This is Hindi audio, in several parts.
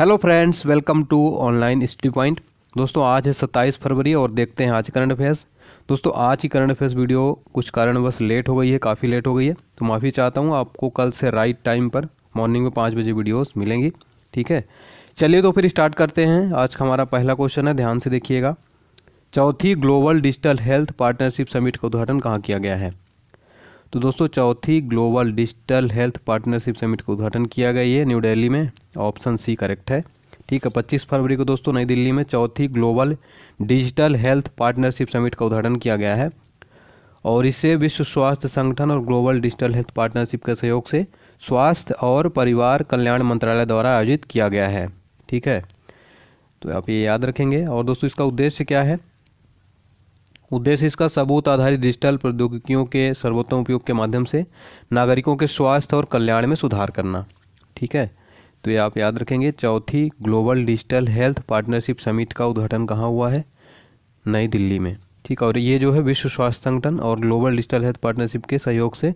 hello friends welcome to online study point दोस्तों आज है सत्ताईस फरवरी और देखते हैं आज करंट अफेयर्स दोस्तों आज की करंट अफेयर्स वीडियो कुछ कारणवश लेट हो गई है काफ़ी लेट हो गई है तो माफ़ी चाहता हूँ आपको कल से राइट टाइम पर मॉर्निंग में पाँच बजे वीडियोस मिलेंगी ठीक है चलिए तो फिर स्टार्ट करते हैं आज का हमारा पहला क्वेश्चन है ध्यान से देखिएगा चौथी global digital health partnership summit का उद्घाटन कहाँ किया गया है तो दोस्तों चौथी global digital health partnership summit का उद्घाटन किया गया है न्यू दिल्ली में ऑप्शन सी करेक्ट है ठीक है पच्चीस फरवरी को दोस्तों नई दिल्ली में चौथी global digital health partnership summit का उद्घाटन किया गया है और इसे विश्व स्वास्थ्य संगठन और ग्लोबल डिजिटल हेल्थ पार्टनरशिप के सहयोग से स्वास्थ्य और परिवार कल्याण मंत्रालय द्वारा आयोजित किया गया है ठीक है तो आप ये याद रखेंगे और दोस्तों इसका उद्देश्य क्या है उद्देश्य इसका सबूत आधारित डिजिटल प्रौद्योगिकियों के सर्वोत्तम उपयोग के माध्यम से नागरिकों के स्वास्थ्य और कल्याण में सुधार करना ठीक है तो ये आप याद रखेंगे चौथी global digital health partnership summit का उद्घाटन कहाँ हुआ है नई दिल्ली में ठीक और ये जो है विश्व स्वास्थ्य संगठन और ग्लोबल डिजिटल हेल्थ पार्टनरशिप के सहयोग से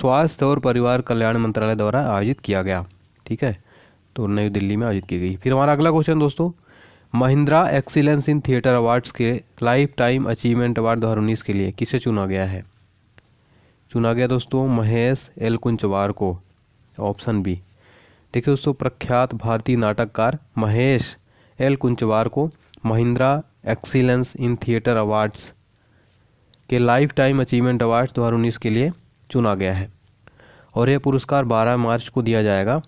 स्वास्थ्य और परिवार कल्याण मंत्रालय द्वारा आयोजित किया गया ठीक है तो नई दिल्ली में आयोजित की गई फिर हमारा अगला क्वेश्चन दोस्तों Mahindra excellence in theatre awards के लाइफ टाइम अचीवमेंट अवार्ड दो के लिए किसे चुना गया है चुना गया दोस्तों महेश एल कुंचवार को ऑप्शन बी देखिए दोस्तों प्रख्यात भारतीय नाटककार महेश एल कुंचवार को Mahindra excellence in theatre awards के लाइफ टाइम अचीवमेंट अवार्ड्स दो के लिए चुना गया है और यह पुरस्कार 12 मार्च को दिया जाएगा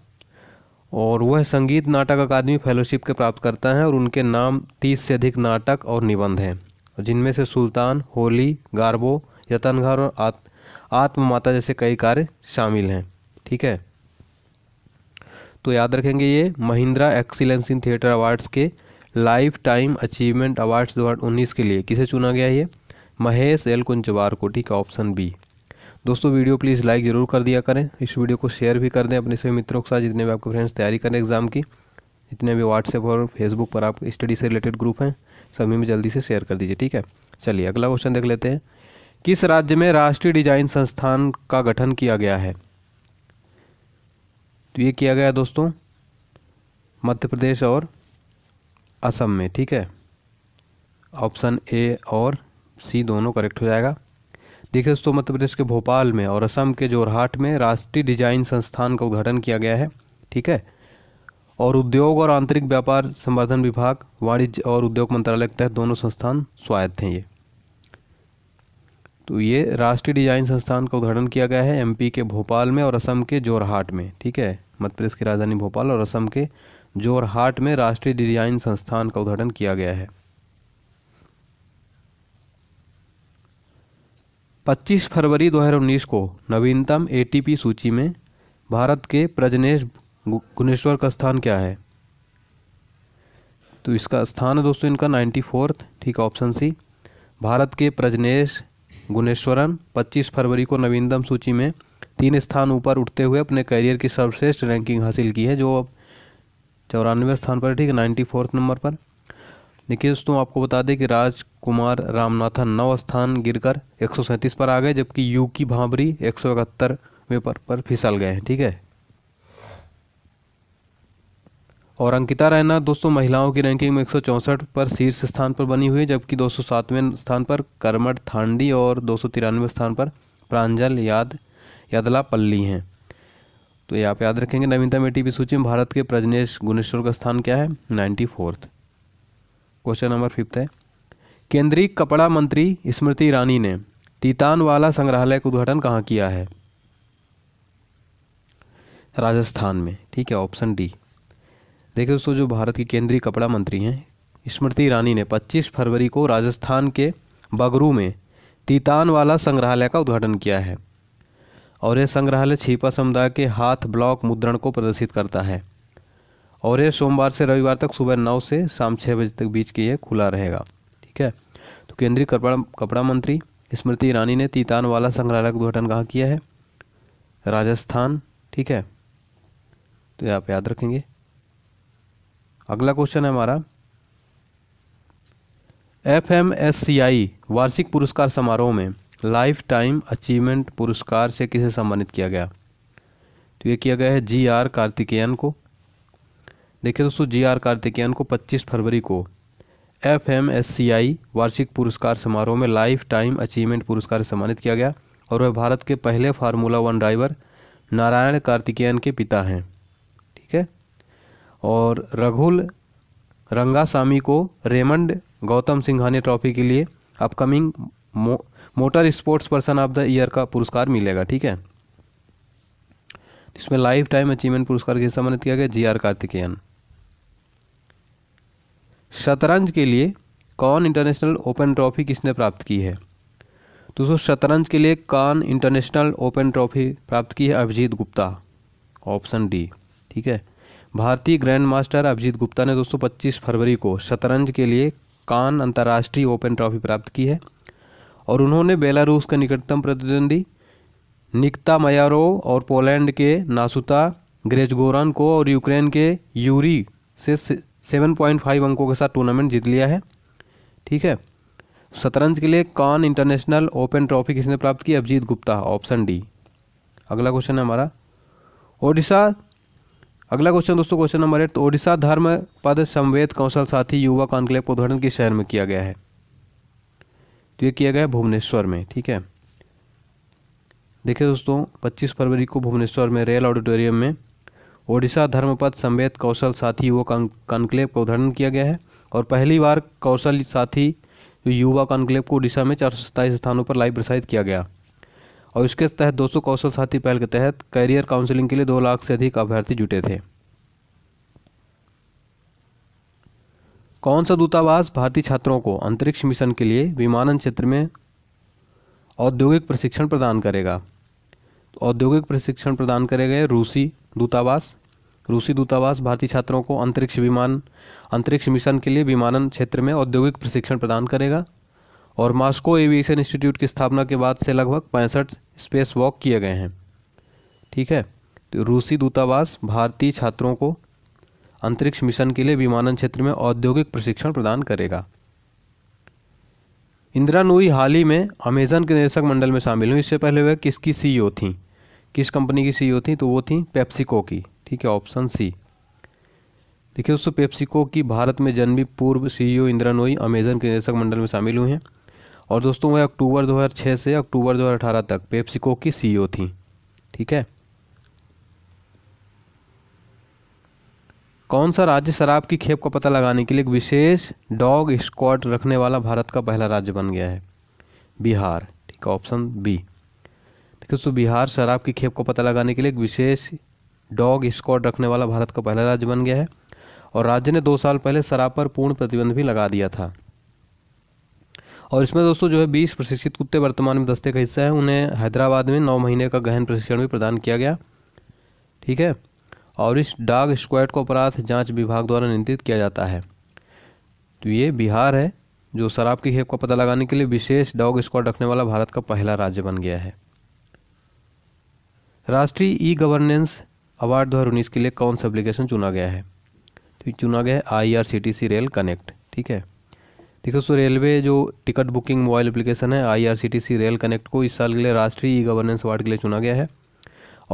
और वह संगीत नाटक अकादमी फेलोशिप के प्राप्त करता है और उनके नाम तीस से अधिक नाटक और निबंध हैं जिनमें से सुल्तान होली गार्बो यतनघर और आत, माता जैसे कई कार्य शामिल हैं ठीक है तो याद रखेंगे ये Mahindra excellence in theatre awards के लाइफ टाइम अचीवमेंट अवार्ड्स दो के लिए किसे चुना गया ये महेश एल कुंजवार को ठीक है ऑप्शन बी दोस्तों वीडियो प्लीज़ लाइक ज़रूर कर दिया करें इस वीडियो को शेयर भी कर दें अपने सभी मित्रों के साथ जितने भी आपके फ्रेंड्स तैयारी करें एग्ज़ाम की जितने भी व्हाट्सएप और फेसबुक पर आप स्टडी से रिलेटेड ग्रुप हैं सभी में जल्दी से शेयर कर दीजिए ठीक है चलिए अगला क्वेश्चन देख लेते हैं किस राज्य में राष्ट्रीय डिजाइन संस्थान का गठन किया गया है तो ये किया गया दोस्तों मध्य प्रदेश और असम में ठीक है ऑप्शन ए और सी दोनों करेक्ट हो जाएगा देखिए दोस्तों मध्य प्रदेश के भोपाल में और असम के जोरहाट में राष्ट्रीय डिजाइन संस्थान का उद्घाटन किया गया है ठीक है और उद्योग और आंतरिक व्यापार संवर्धन विभाग वाणिज्य और उद्योग मंत्रालय के तहत दोनों संस्थान स्वायत्त हैं ये तो ये राष्ट्रीय डिजाइन संस्थान का उद्घाटन किया गया है एमपी के भोपाल में और असम के जोरहाट में ठीक है मध्य प्रदेश की राजधानी भोपाल और असम के जोरहाट में राष्ट्रीय डिजाइन संस्थान का उद्घाटन किया गया है 25 फरवरी 2019 को नवीनतम एटीपी सूची में भारत के प्रजनेश गुनेश्वर का स्थान क्या है तो इसका स्थान है दोस्तों इनका नाइन्टी फोर्थ ठीक है ऑप्शन सी भारत के प्रजनेश गुनेश्वरन 25 फरवरी को नवीनतम सूची में तीन स्थान ऊपर उठते हुए अपने करियर की सर्वश्रेष्ठ रैंकिंग हासिल की है जो अब चौरानवे स्थान पर ठीक है नाइन्टी फोर्थ नंबर पर देखिए दोस्तों आपको बता दें कि राजकुमार रामनाथन नौ स्थान गिर एक पर आ गए जबकि यू की भांबरी एक सौ में पर, पर फिसल गए हैं ठीक है और अंकिता रैना दोस्तों महिलाओं की रैंकिंग में एक पर शीर्ष स्थान पर बनी हुई है जबकि दो स्थान पर कर्मठ थांडी और दो स्थान पर प्रांजल याद यादला पल्ली हैं तो ये आप याद रखेंगे नवीनतम ए टी सूची में भारत के प्रजनेश गुनेश्वर का स्थान क्या है ninety fourth question number fifth है केंद्रीय कपड़ा मंत्री स्मृति ईरानी ने तीतान वाला संग्रहालय का उद्घाटन कहाँ किया है राजस्थान में ठीक है ऑप्शन डी देखिए दोस्तों जो भारत की केंद्रीय कपड़ा मंत्री हैं स्मृति ईरानी ने 25 फरवरी को राजस्थान के बगरू में तीतान वाला संग्रहालय का उद्घाटन किया है और यह संग्रहालय छिपा समुदाय के हाथ ब्लॉक मुद्रण को प्रदर्शित करता है और ये सोमवार से रविवार तक सुबह नौ से शाम छः बजे तक बीच के ये खुला रहेगा ठीक है तो केंद्रीय कपड़ा कपड़ा मंत्री स्मृति ईरानी ने तीतान वाला संग्रहालय का उद्घाटन कहाँ किया है राजस्थान ठीक है तो ये आप याद रखेंगे अगला क्वेश्चन है हमारा F M S C I वार्षिक पुरस्कार समारोह में लाइफ टाइम अचीवमेंट पुरस्कार से किसे सम्मानित किया गया तो ये किया गया है जी आर कार्तिकेयन को देखिए दोस्तों जी आर कार्तिकेयन को 25 फरवरी को F M S C I वार्षिक पुरस्कार समारोह में लाइफ टाइम अचीवमेंट पुरस्कार सम्मानित किया गया और वह भारत के पहले formula one driver Narayan Karthikeyan के पिता हैं ठीक है और रघुल रंगासामी को रेमंड गौतम सिंघानी ट्रॉफी के लिए अपकमिंग मो, motor sports person of the year का पुरस्कार मिलेगा ठीक है इसमें लाइफ टाइम अचीवमेंट पुरस्कार के सम्मानित किया गया जी आर कार्तिकेयन शतरंज के लिए कौन इंटरनेशनल ओपन ट्रॉफी किसने प्राप्त की है दोस्तों शतरंज के लिए कौन इंटरनेशनल ओपन ट्रॉफी प्राप्त की है अभिजीत गुप्ता ऑप्शन डी ठीक है भारतीय ग्रैंड मास्टर अभिजीत गुप्ता ने दोस्तों 25 फरवरी को शतरंज के लिए कान अंतर्राष्ट्रीय ओपन ट्रॉफी प्राप्त की है और उन्होंने बेलारूस के निकटतम प्रतिद्वंदी निकता मयारो और पोलैंड के नासुता ग्रेजगोरन को और यूक्रेन के यूरी से सेवन पॉइंट फाइव अंकों के साथ टूर्नामेंट जीत लिया है ठीक है शतरंज के लिए कान इंटरनेशनल ओपन ट्रॉफी किसने प्राप्त की अभिजीत गुप्ता ऑप्शन डी अगला क्वेश्चन है हमारा ओडिशा अगला क्वेश्चन दोस्तों क्वेश्चन नंबर एट तो ओडिशा धर्म पद संवेद कौशल साथी युवा कॉन्क्लेव का उद्घाटन किस शहर में किया गया है तो ये किया गया है भुवनेश्वर में ठीक है देखिए दोस्तों 25 फरवरी को भुवनेश्वर में रेल ऑडिटोरियम में ओडिशा धर्मपद संवेद कौशल साथी युवा कॉन्क्लेव का उद्घाटन किया गया है और पहली बार कौशल साथी युवा कॉन्क्लेव को ओडिशा में चार स्थानों पर लाइव प्रसारित किया गया और इसके तहत 200 कौशल साथी पहल के तहत कैरियर काउंसलिंग के लिए दो लाख से अधिक अभ्यर्थी जुटे थे कौन सा दूतावास भारतीय छात्रों को अंतरिक्ष मिशन के लिए विमानन क्षेत्र में औद्योगिक प्रशिक्षण प्रदान करेगा औद्योगिक प्रशिक्षण प्रदान करे गए रूसी दूतावास रूसी दूतावास भारतीय छात्रों को अंतरिक्ष विमान अंतरिक्ष मिशन के लिए विमानन क्षेत्र में औद्योगिक प्रशिक्षण प्रदान करेगा और मास्को एविएशन इंस्टीट्यूट की स्थापना के बाद से लगभग पैंसठ स्पेस वॉक किए गए हैं ठीक है तो रूसी दूतावास भारतीय छात्रों को अंतरिक्ष मिशन के लिए विमानन क्षेत्र में औद्योगिक प्रशिक्षण प्रदान करेगा इंदिरा नोई हाल ही में अमेजन के निदेशक मंडल में शामिल हुई इससे पहले वह किसकी सीईओ e थीं किस कंपनी की सीईओ e थी तो वो थी पेप्सिको की ठीक है ऑप्शन सी देखिए दोस्तों पेप्सिको की भारत में जन्मी पूर्व सीईओ इंदिरा नोई अमेजन के निदेशक मंडल में शामिल हुए हैं और दोस्तों वह अक्टूबर 2006 से अक्टूबर 2018 तक पेप्सिको की सीईओ e थी ठीक है कौन सा राज्य शराब की खेप का पता लगाने के लिए एक विशेष डॉग स्क्वाड रखने वाला भारत का पहला राज्य बन गया है बिहार ठीक है ऑप्शन बी दोस्तों बिहार शराब की खेप को पता लगाने के लिए एक विशेष डॉग स्क्वाड रखने वाला भारत का पहला राज्य बन गया है और राज्य ने दो साल पहले शराब पर पूर्ण प्रतिबंध भी लगा दिया था और इसमें दोस्तों जो है बीस प्रशिक्षित कुत्ते वर्तमान में दस्ते का हिस्सा है उन्हें हैदराबाद में नौ महीने का गहन प्रशिक्षण भी प्रदान किया गया ठीक है और इस डॉग स्क्वाड को अपराध जांच विभाग द्वारा नियंत्रित किया जाता है तो ये बिहार है जो शराब की खेप का पता लगाने के लिए विशेष डॉग स्क्वाड रखने वाला भारत का पहला राज्य बन गया है राष्ट्रीय ई गवर्नेंस अवार्ड दो हज़ार के लिए कौन सा एप्लीकेशन चुना गया है तो चुना गया है आई रेल कनेक्ट ठीक है देखो सो रेलवे जो टिकट बुकिंग मोबाइल एप्लीकेशन है आई रेल कनेक्ट को इस साल के लिए राष्ट्रीय ई गवर्नेंस अवार्ड के लिए चुना गया है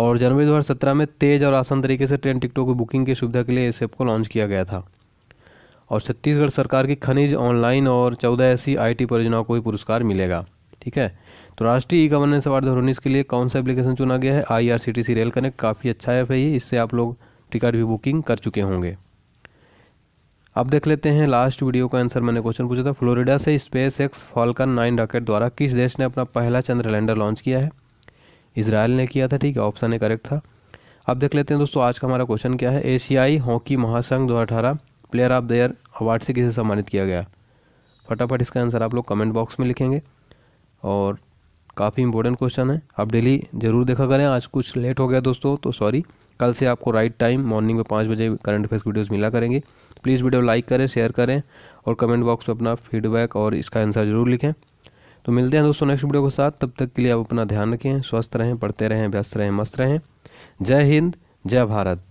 और जनवरी सत्रह में तेज़ और आसान तरीके से ट्रेन टिकटों की बुकिंग की सुविधा के लिए इस ऐप को लॉन्च किया गया था और छत्तीसगढ़ सरकार की खनिज ऑनलाइन और चौदह ऐसी आईटी परियोजनाओं को भी पुरस्कार मिलेगा ठीक है तो राष्ट्रीय ई गवर्नेंस अवार्ड दो के लिए कौन सा एप्लीकेशन चुना गया है I R C T C rail connect काफ़ी अच्छा ऐप है ये इससे आप लोग टिकट भी बुकिंग कर चुके होंगे अब देख लेते हैं लास्ट वीडियो का आंसर मैंने क्वेश्चन पूछा था फ्लोरिडा से SpaceX Falcon nine rocket द्वारा किस देश ने अपना पहला चंद्र लैंडर लॉन्च किया है इसराइल ने किया था ठीक है ऑप्शन ए करेक्ट था अब देख लेते हैं दोस्तों आज का हमारा क्वेश्चन क्या है एशियाई हॉकी महासंघ दो player of the year award से किसे सम्मानित किया गया फटाफट इसका आंसर आप लोग कमेंट बॉक्स में लिखेंगे और काफ़ी इंपॉर्टेंट क्वेश्चन है आप डेली ज़रूर देखा करें आज कुछ लेट हो गया दोस्तों तो सॉरी कल से आपको राइट टाइम मॉर्निंग में पाँच बजे करंट अफेयर्स वीडियोस मिला करेंगे प्लीज़ वीडियो लाइक करें शेयर करें और कमेंट बॉक्स में अपना फीडबैक और इसका आंसर ज़रूर लिखें तो मिलते हैं दोस्तों नेक्स्ट वीडियो के साथ तब तक के लिए आप अपना ध्यान रखें स्वस्थ रहें पढ़ते रहें व्यस्त रहें मस्त रहें जय हिंद जय भारत